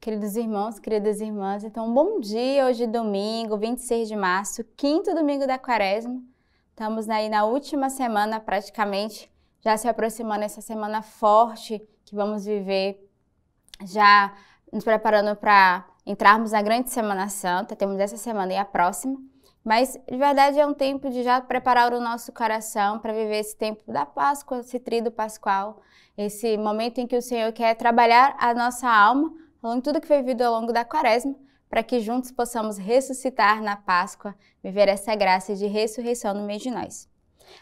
Queridos irmãos, queridas irmãs, então bom dia. Hoje é domingo, 26 de março, quinto domingo da quaresma. Estamos aí na última semana, praticamente, já se aproximando essa semana forte que vamos viver, já nos preparando para entrarmos na grande Semana Santa. Temos essa semana e a próxima. Mas, de verdade, é um tempo de já preparar o nosso coração para viver esse tempo da Páscoa, esse trido pascual, esse momento em que o Senhor quer trabalhar a nossa alma ao longo de tudo que foi vivido ao longo da quaresma, para que juntos possamos ressuscitar na Páscoa, viver essa graça de ressurreição no meio de nós.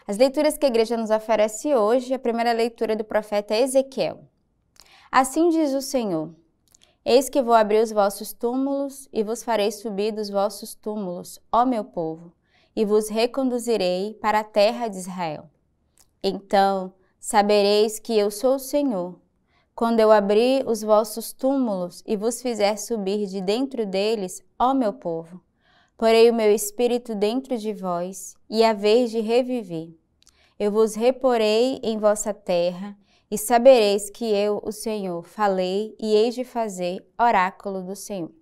As leituras que a igreja nos oferece hoje, a primeira leitura do profeta Ezequiel. Assim diz o Senhor: Eis que vou abrir os vossos túmulos e vos farei subir dos vossos túmulos, ó meu povo, e vos reconduzirei para a terra de Israel. Então sabereis que eu sou o Senhor quando eu abrir os vossos túmulos e vos fizer subir de dentro deles, ó meu povo, porei o meu espírito dentro de vós e a vez de reviver. Eu vos reporei em vossa terra e sabereis que eu, o Senhor, falei e hei de fazer oráculo do Senhor.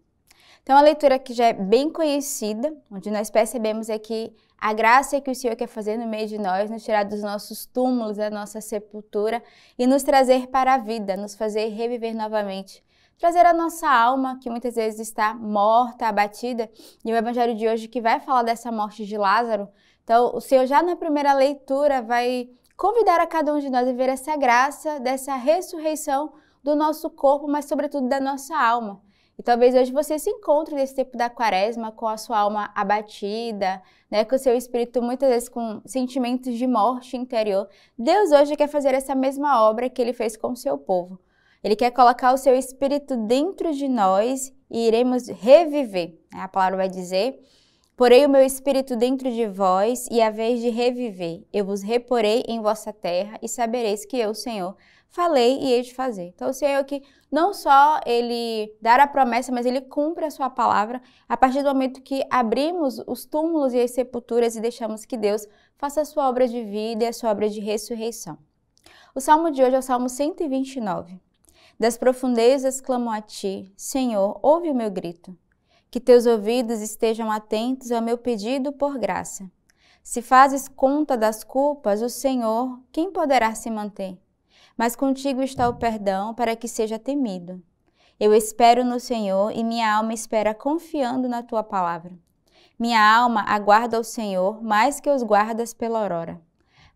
Então, a leitura que já é bem conhecida, onde nós percebemos aqui é a graça que o Senhor quer fazer no meio de nós, nos tirar dos nossos túmulos, da nossa sepultura e nos trazer para a vida, nos fazer reviver novamente. Trazer a nossa alma, que muitas vezes está morta, abatida, e o Evangelho de hoje que vai falar dessa morte de Lázaro. Então, o Senhor já na primeira leitura vai convidar a cada um de nós a ver essa graça dessa ressurreição do nosso corpo, mas sobretudo da nossa alma. E talvez hoje você se encontre nesse tempo da quaresma com a sua alma abatida, né, com o seu espírito muitas vezes com sentimentos de morte interior. Deus hoje quer fazer essa mesma obra que ele fez com o seu povo. Ele quer colocar o seu espírito dentro de nós e iremos reviver. Né, a palavra vai dizer: Porei o meu espírito dentro de vós, e a vez de reviver, eu vos reporei em vossa terra, e sabereis que eu, Senhor, falei e hei de fazer. Então, o Senhor é que não só ele dar a promessa, mas ele cumpre a sua palavra a partir do momento que abrimos os túmulos e as sepulturas e deixamos que Deus faça a sua obra de vida e a sua obra de ressurreição. O salmo de hoje é o salmo 129. Das profundezas clamo a ti, Senhor, ouve o meu grito. Que teus ouvidos estejam atentos ao meu pedido por graça. Se fazes conta das culpas, o Senhor, quem poderá se manter? mas contigo está o perdão para que seja temido. Eu espero no Senhor e minha alma espera confiando na tua palavra. Minha alma aguarda o Senhor mais que os guardas pela aurora.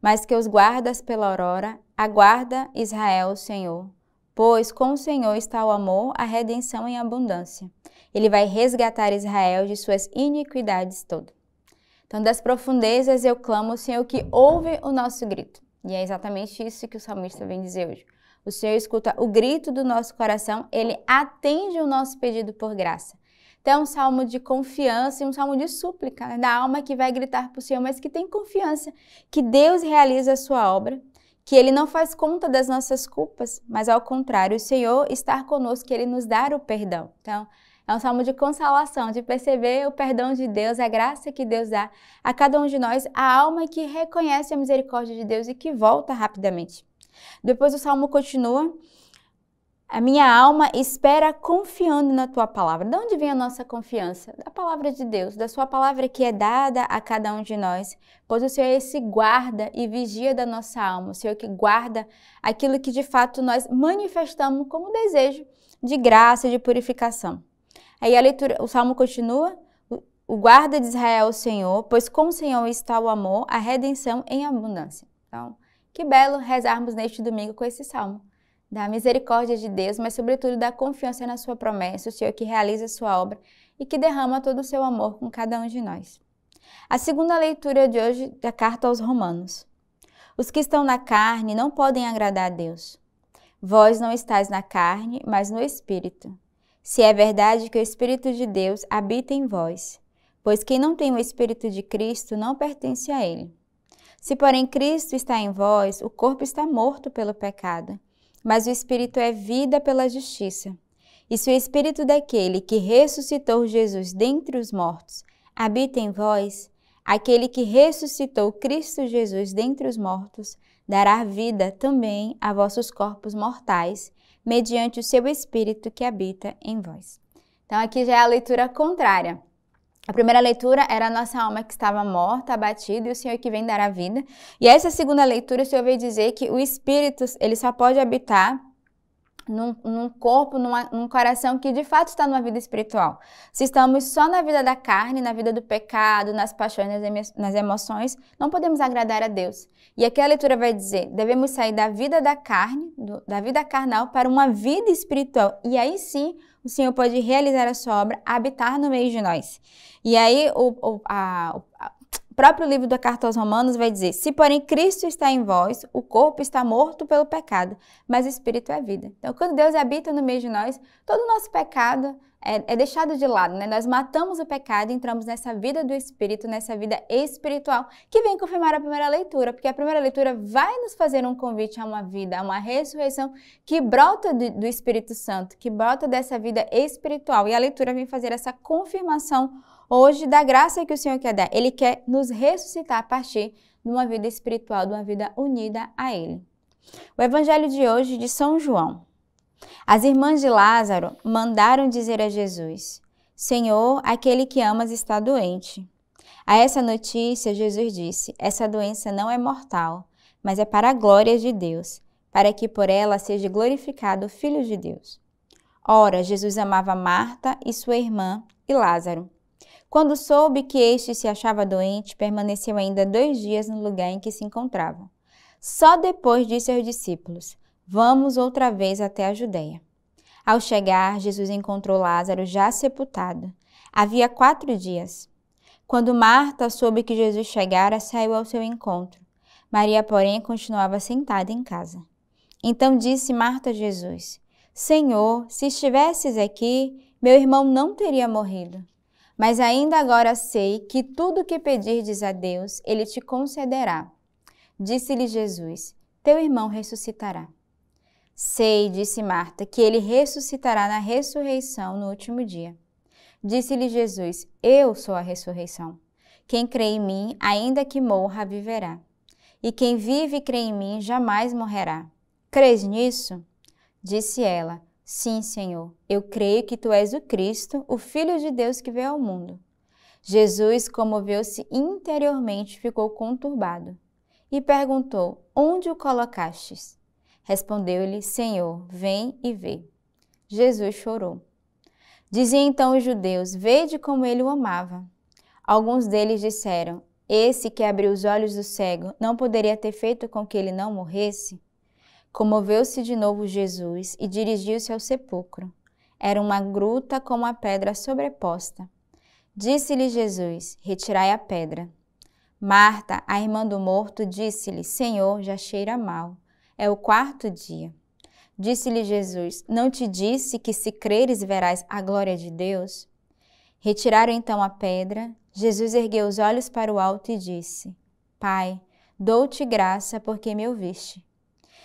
Mais que os guardas pela aurora, aguarda Israel o Senhor. Pois com o Senhor está o amor, a redenção em abundância. Ele vai resgatar Israel de suas iniquidades todas. Então, das profundezas eu clamo, Senhor, que ouve o nosso grito. E é exatamente isso que o salmista vem dizer hoje. O Senhor escuta o grito do nosso coração, ele atende o nosso pedido por graça. Então, é um salmo de confiança e um salmo de súplica né, da alma que vai gritar para o Senhor, mas que tem confiança que Deus realiza a sua obra, que Ele não faz conta das nossas culpas, mas ao contrário, o Senhor está conosco, que Ele nos dá o perdão. Então, é um salmo de consolação, de perceber o perdão de Deus, a graça que Deus dá a cada um de nós, a alma que reconhece a misericórdia de Deus e que volta rapidamente. Depois o salmo continua. A minha alma espera confiando na tua palavra. De onde vem a nossa confiança? Da palavra de Deus, da sua palavra que é dada a cada um de nós. Pois o Senhor é esse guarda e vigia da nossa alma, o Senhor é que guarda aquilo que de fato nós manifestamos como desejo de graça de purificação. Aí a leitura, o salmo continua. O guarda de Israel é o Senhor, pois com o Senhor está o amor, a redenção em abundância. Então, que belo rezarmos neste domingo com esse salmo. Da misericórdia de Deus, mas sobretudo da confiança na sua promessa, o Senhor que realiza a sua obra e que derrama todo o seu amor com cada um de nós. A segunda leitura de hoje é da carta aos Romanos. Os que estão na carne não podem agradar a Deus. Vós não estáis na carne, mas no Espírito, se é verdade que o Espírito de Deus habita em vós. Pois quem não tem o Espírito de Cristo não pertence a ele. Se, porém, Cristo está em vós, o corpo está morto pelo pecado, mas o Espírito é vida pela justiça. E se o Espírito daquele que ressuscitou Jesus dentre os mortos habita em vós, aquele que ressuscitou Cristo Jesus dentre os mortos dará vida também a vossos corpos mortais mediante o seu Espírito que habita em vós. Então, aqui já é a leitura contrária. A primeira leitura era a nossa alma que estava morta, abatida, e o Senhor que vem dar a vida. E essa segunda leitura, o Senhor veio dizer que o Espírito, ele só pode habitar num, num, corpo, numa, num coração que de fato está numa vida espiritual. Se estamos só na vida da carne, na vida do pecado, nas paixões, nas, emoções, não podemos agradar a Deus. E aqui a leitura vai dizer: devemos sair da vida da carne, do, da vida carnal, para uma vida espiritual. E aí sim o Senhor pode realizar a sua obra, habitar no meio de nós. E aí o, o, a próprio livro da Carta aos Romanos vai dizer: Se, porém, Cristo está em vós, o corpo está morto pelo pecado, mas o espírito é vida. Então, quando Deus habita no meio de nós, todo o nosso pecado é, é deixado de lado, né? Nós matamos o pecado e entramos nessa vida do espírito, nessa vida espiritual, que vem confirmar a primeira leitura, porque a primeira leitura vai nos fazer um convite a uma vida, a uma ressurreição que brota do, do Espírito Santo, que brota dessa vida espiritual. E a leitura vem fazer essa confirmação hoje da graça que o Senhor quer dar. Ele quer nos ressuscitar a partir de uma vida espiritual, de uma vida unida a Ele. O evangelho de hoje de São João. As irmãs de Lázaro mandaram dizer a Jesus: Senhor, aquele que amas está doente. A essa notícia, Jesus disse: Essa doença não é mortal, mas é para a glória de Deus, para que por ela seja glorificado o Filho de Deus. Ora, Jesus amava Marta e sua irmã e Lázaro. Quando soube que este se achava doente, permaneceu ainda dois dias no lugar em que se encontravam. Só depois disse aos discípulos: Vamos outra vez até a Judéia. Ao chegar, Jesus encontrou Lázaro já sepultado. Havia quatro dias. Quando Marta soube que Jesus chegara, saiu ao seu encontro. Maria, porém, continuava sentada em casa. Então disse Marta a Jesus: Senhor, se estivesses aqui, meu irmão não teria morrido. Mas ainda agora sei que tudo o que pedirdes a Deus, ele te concederá. Disse-lhe Jesus: Teu irmão ressuscitará. Sei, disse Marta, que ele ressuscitará na ressurreição no último dia. Disse-lhe Jesus: Eu sou a ressurreição. Quem crê em mim, ainda que morra, viverá. E quem vive e crê em mim jamais morrerá. Crês nisso? Disse ela: Sim, Senhor, eu creio que tu és o Cristo, o Filho de Deus que veio ao mundo. Jesus comoveu-se interiormente ficou conturbado e perguntou: Onde o colocastes? Respondeu-lhe: Senhor, vem e vê. Jesus chorou. Dizia então os judeus: Vede como ele o amava. Alguns deles disseram: Esse que abriu os olhos do cego não poderia ter feito com que ele não morresse? Comoveu-se de novo Jesus e dirigiu-se ao sepulcro. Era uma gruta com a pedra sobreposta. Disse-lhe Jesus: Retirai a pedra. Marta, a irmã do morto, disse-lhe: Senhor, já cheira mal. É o quarto dia. Disse-lhe Jesus: Não te disse que se creres verás a glória de Deus? Retiraram então a pedra. Jesus ergueu os olhos para o alto e disse: Pai, dou-te graça porque me ouviste.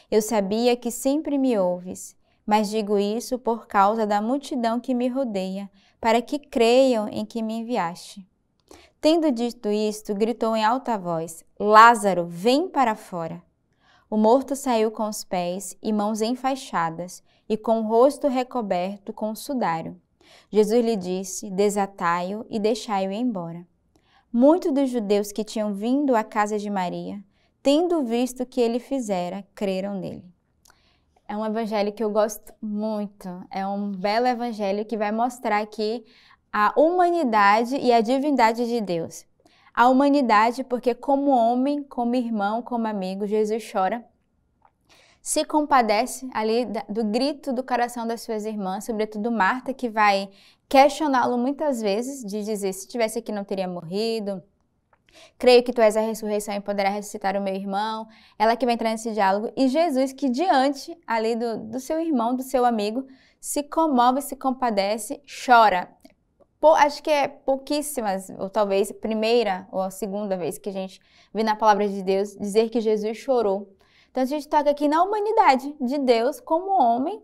Eu sabia que sempre me ouves, mas digo isso por causa da multidão que me rodeia, para que creiam em que me enviaste. Tendo dito isto, gritou em alta voz: Lázaro, vem para fora. O morto saiu com os pés e mãos enfaixadas e com o rosto recoberto com um sudário. Jesus lhe disse: Desatai-o e deixai-o embora. Muitos dos judeus que tinham vindo à casa de Maria tendo visto o que ele fizera, creram nele. É um evangelho que eu gosto muito. É um belo evangelho que vai mostrar aqui a humanidade e a divindade de Deus. A humanidade, porque como homem, como irmão, como amigo, Jesus chora se compadece ali do grito do coração das suas irmãs, sobretudo Marta, que vai questioná-lo muitas vezes, de dizer se tivesse aqui não teria morrido, Creio que tu és a ressurreição e poderá ressuscitar o meu irmão. Ela que vai entrar nesse diálogo. E Jesus, que diante ali do, do seu irmão, do seu amigo, se comove, se compadece, chora. acho que é pouquíssimas, ou talvez primeira ou segunda vez que a gente vê na palavra de Deus dizer que Jesus chorou. Então a gente toca aqui na humanidade de Deus como homem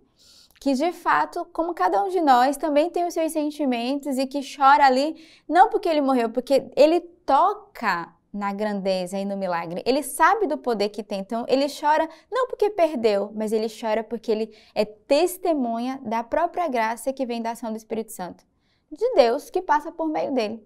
que de fato, como cada um de nós, também tem os seus sentimentos e que chora ali, não porque ele morreu, porque ele toca na grandeza e no milagre. Ele sabe do poder que tem, então ele chora não porque perdeu, mas ele chora porque ele é testemunha da própria graça que vem da ação do Espírito Santo, de Deus que passa por meio dele.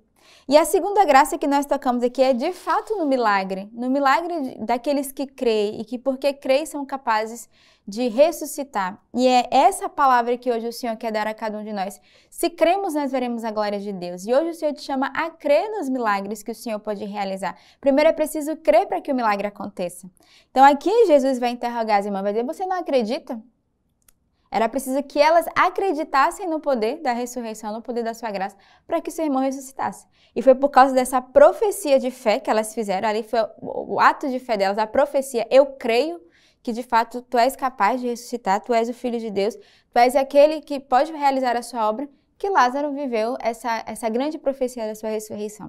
E a segunda graça que nós tocamos aqui é de fato no milagre, no milagre daqueles que creem e que porque creem são capazes de ressuscitar. E é essa palavra que hoje o Senhor quer dar a cada um de nós. Se cremos, nós veremos a glória de Deus. E hoje o Senhor te chama a crer nos milagres que o Senhor pode realizar. Primeiro é preciso crer para que o milagre aconteça. Então aqui Jesus vai interrogar as irmãs, vai dizer: "Você não acredita?" Era preciso que elas acreditassem no poder da ressurreição, no poder da sua graça, para que seu irmão ressuscitasse. E foi por causa dessa profecia de fé que elas fizeram, ali foi o ato de fé delas, a profecia, eu creio que de fato tu és capaz de ressuscitar, tu és o filho de Deus, tu és aquele que pode realizar a sua obra, que Lázaro viveu essa, essa grande profecia da sua ressurreição.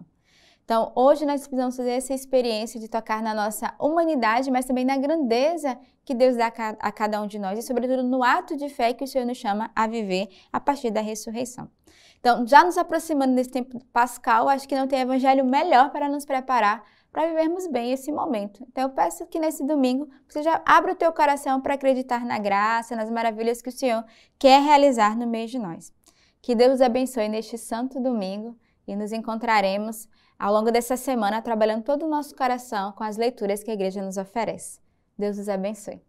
Então, hoje nós precisamos fazer essa experiência de tocar na nossa humanidade, mas também na grandeza que Deus dá a cada um de nós e, sobretudo, no ato de fé que o Senhor nos chama a viver a partir da ressurreição. Então, já nos aproximando desse tempo pascal, acho que não tem evangelho melhor para nos preparar para vivermos bem esse momento. Então, eu peço que nesse domingo você já abra o teu coração para acreditar na graça, nas maravilhas que o Senhor quer realizar no meio de nós. Que Deus abençoe neste santo domingo e nos encontraremos ao longo dessa semana, trabalhando todo o nosso coração com as leituras que a igreja nos oferece. Deus os abençoe.